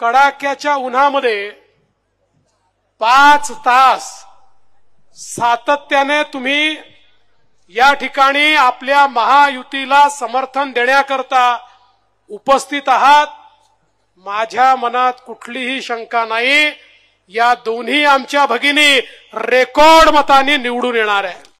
कडाक्याच्या उन्हामध्ये पाच तास सातत्याने तुम्ही या ठिकाणी आपल्या महायुतीला समर्थन देण्याकरता उपस्थित आहात माझ्या मनात कुठलीही शंका नाही या दोन्ही आमच्या भगिनी रेकॉर्ड मतांनी निवडून येणार आहे